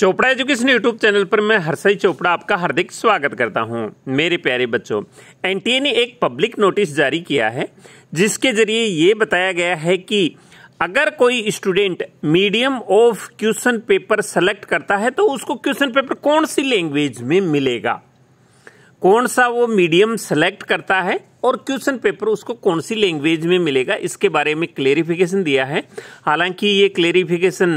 Chopra education YouTube channel पर मैं हर्षई चोपड़ा आपका हार्दिक स्वागत करता हूं मेरे प्यारे बच्चों एनटीए ने एक पब्लिक नोटिस जारी किया है जिसके जरिए ये बताया गया है कि अगर कोई student medium of question paper select करता है तो उसको क्वेश्चन पेपर कौन सी लैंग्वेज में मिलेगा कौन सा वो मीडियम सेलेक्ट करता है और क्वेश्चन पेपर उसको कौन सी लैंग्वेज में मिलेगा इसके बारे में क्लेरिफिकेशन दिया है हालांकि ये क्लेरिफिकेशन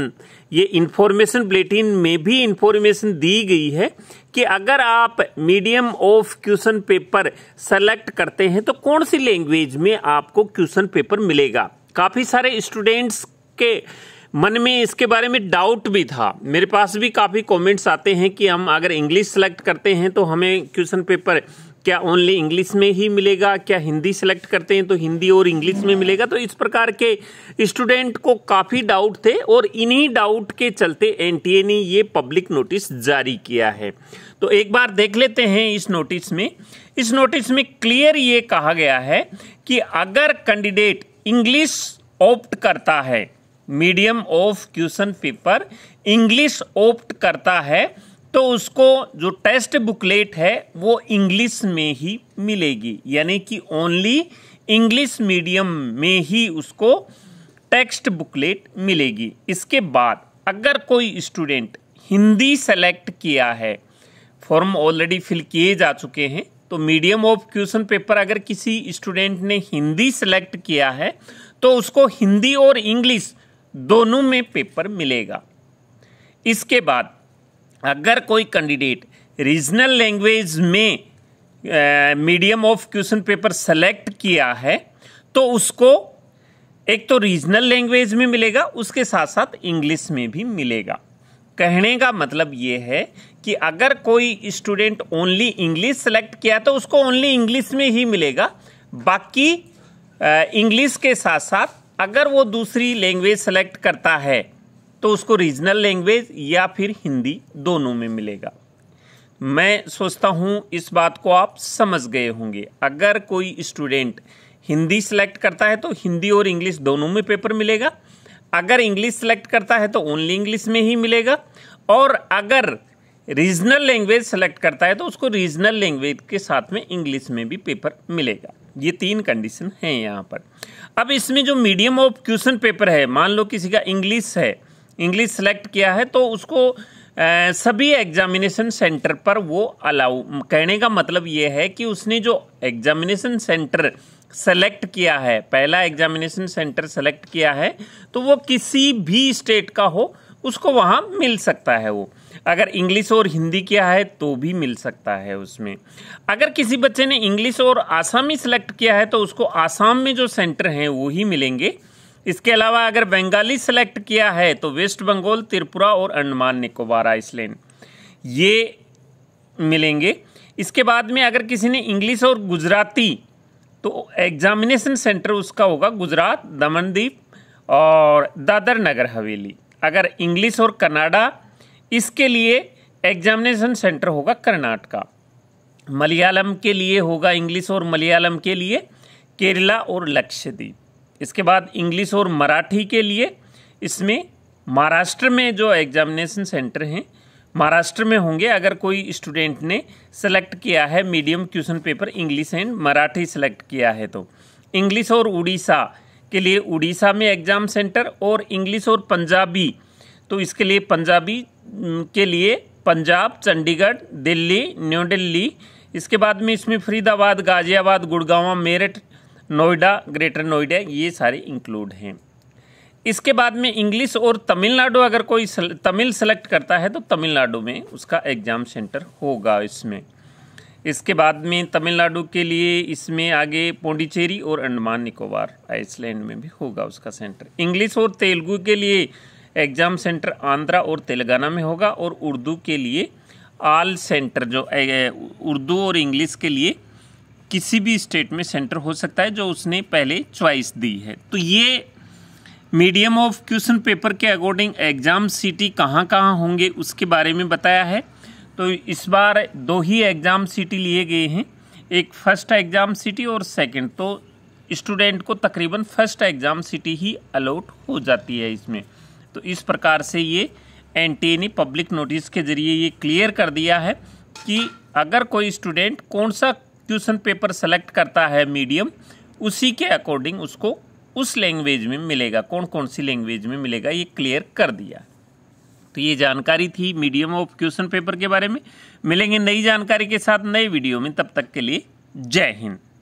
ये इन्फॉर्मेशन बुलेटिन में भी इन्फॉर्मेशन दी गई है कि अगर आप medium of question paper select करते हैं तो कौन सी लैंग्वेज में आपको क्वेश्चन पेपर मिलेगा काफ़ी सारे स्टूडेंट्स के मन में इसके बारे में डाउट भी था मेरे पास भी काफ़ी कमेंट्स आते हैं कि हम अगर इंग्लिश सेलेक्ट करते हैं तो हमें क्वेश्चन पेपर क्या ओनली इंग्लिश में ही मिलेगा क्या हिंदी सेलेक्ट करते हैं तो हिंदी और इंग्लिश में मिलेगा तो इस प्रकार के स्टूडेंट को काफ़ी डाउट थे और इन्हीं डाउट के चलते एनटीए ने ये पब्लिक नोटिस जारी किया है तो एक बार देख लेते हैं इस नोटिस में इस नोटिस में क्लियर ये कहा गया है कि अगर कैंडिडेट इंग्लिश ऑप्ट करता है medium of question paper English opt करता है तो उसको जो टेस्ट बुकलेट है वो इंग्लिश में ही मिलेगी यानी कि ओनली इंग्लिश मीडियम में ही उसको टेक्स्ट बुकलेट मिलेगी इसके बाद अगर कोई स्टूडेंट हिंदी सेलेक्ट किया है फॉर्म ऑलरेडी फिल किए जा चुके हैं तो मीडियम ऑफ क्वेश्चन पेपर अगर किसी स्टूडेंट ने हिंदी सेलेक्ट किया है तो उसको हिंदी और इंग्लिश दोनों में पेपर मिलेगा इसके बाद अगर कोई कैंडिडेट रीजनल लैंग्वेज में medium of question paper select किया है तो उसको एक तो रीजनल लैंग्वेज में मिलेगा उसके साथ साथ इंग्लिश में भी मिलेगा कहने का मतलब ये है कि अगर कोई स्टूडेंट ओनली इंग्लिश सेलेक्ट किया तो उसको ओनली इंग्लिश में ही मिलेगा बाकी इंग्लिश के साथ साथ अगर वो दूसरी लैंग्वेज सेलेक्ट करता है तो उसको रीजनल लैंग्वेज या फिर हिंदी दोनों में मिलेगा मैं सोचता हूँ इस बात को आप समझ गए होंगे अगर कोई स्टूडेंट हिंदी सेलेक्ट करता है तो हिंदी और इंग्लिश दोनों में पेपर मिलेगा अगर इंग्लिश सेलेक्ट करता है तो ओनली इंग्लिश में ही मिलेगा और अगर रीजनल लैंग्वेज सेलेक्ट करता है तो उसको रीजनल लैंग्वेज के साथ में इंग्लिश में भी पेपर मिलेगा ये तीन कंडीशन हैं यहाँ पर अब इसमें जो मीडियम ऑफ क्वेश्चन पेपर है मान लो किसी का इंग्लिश है इंग्लिश सेलेक्ट किया है तो उसको आ, सभी एग्जामिनेशन सेंटर पर वो अलाउ कहने का मतलब ये है कि उसने जो एग्जामिनेशन सेंटर सेलेक्ट किया है पहला एग्जामिनेशन सेंटर सेलेक्ट किया है तो वो किसी भी स्टेट का हो उसको वहाँ मिल सकता है वो अगर इंग्लिश और हिंदी किया है तो भी मिल सकता है उसमें अगर किसी बच्चे ने इंग्लिश और आसामी सेलेक्ट किया है तो उसको आसाम में जो सेंटर हैं वो ही मिलेंगे इसके अलावा अगर बंगाली सेलेक्ट किया है तो वेस्ट बंगाल त्रिपुरा और अंडमान निकोबार आइसलैंड ये मिलेंगे इसके बाद में अगर किसी ने इंग्लिश और गुजराती तो एग्जामिनेशन सेंटर उसका होगा गुजरात दमनदीप और दादर नगर हवेली अगर इंग्लिश और कनाडा इसके लिए एग्जामिनेशन सेंटर होगा कर्नाटका मलयालम के लिए होगा इंग्लिश और मलयालम के लिए केरला और लक्षद्वीप इसके बाद इंग्लिश और मराठी के लिए इसमें महाराष्ट्र में जो एग्जामिनेशन सेंटर हैं महाराष्ट्र में होंगे अगर कोई स्टूडेंट ने सेलेक्ट किया है medium question paper English and Marathi select किया है तो इंग्लिश और उड़ीसा के लिए उड़ीसा में एग्ज़ाम सेंटर और इंग्लिश और पंजाबी तो इसके लिए पंजाबी के लिए पंजाब चंडीगढ़ दिल्ली न्यू दिल्ली इसके बाद में इसमें फरीदाबाद गाज़ियाबाद गुड़गांव मेरठ नोएडा ग्रेटर नोएडा ये सारे इंक्लूड हैं इसके बाद में इंग्लिश और तमिलनाडु अगर कोई सल, तमिल सेलेक्ट करता है तो तमिलनाडु में उसका एग्ज़ाम सेंटर होगा इसमें इसके बाद में तमिलनाडु के लिए इसमें आगे पौंडीचेरी और अंडमान निकोबार आइसलैंड में भी होगा उसका सेंटर इंग्लिश और तेलुगु के लिए एग्ज़ाम सेंटर आंध्रा और तेलंगाना में होगा और उर्दू के लिए आल सेंटर जो उर्दू और इंग्लिश के लिए किसी भी स्टेट में सेंटर हो सकता है जो उसने पहले चॉइस दी है तो ये मीडियम ऑफ क्वेश्चन पेपर के अकॉर्डिंग एग्ज़ाम सिटी कहाँ कहाँ होंगे उसके बारे में बताया है तो इस बार दो ही एग्ज़ाम सिटी लिए गए हैं एक फ़र्स्ट एग्ज़ाम सिटी और सेकंड तो स्टूडेंट को तकरीबन फ़र्स्ट एग्ज़ाम सिटी ही अलाउट हो जाती है इसमें तो इस प्रकार से ये एनटीए पब्लिक नोटिस के ज़रिए ये क्लियर कर दिया है कि अगर कोई स्टूडेंट कौन सा क्वेश्चन पेपर सेलेक्ट करता है मीडियम उसी के अकॉर्डिंग उसको उस लैंग्वेज में मिलेगा कौन कौन सी लैंग्वेज में मिलेगा ये क्लियर कर दिया तो ये जानकारी थी मीडियम ऑफ क्वेश्चन पेपर के बारे में मिलेंगे नई जानकारी के साथ नए वीडियो में तब तक के लिए जय हिंद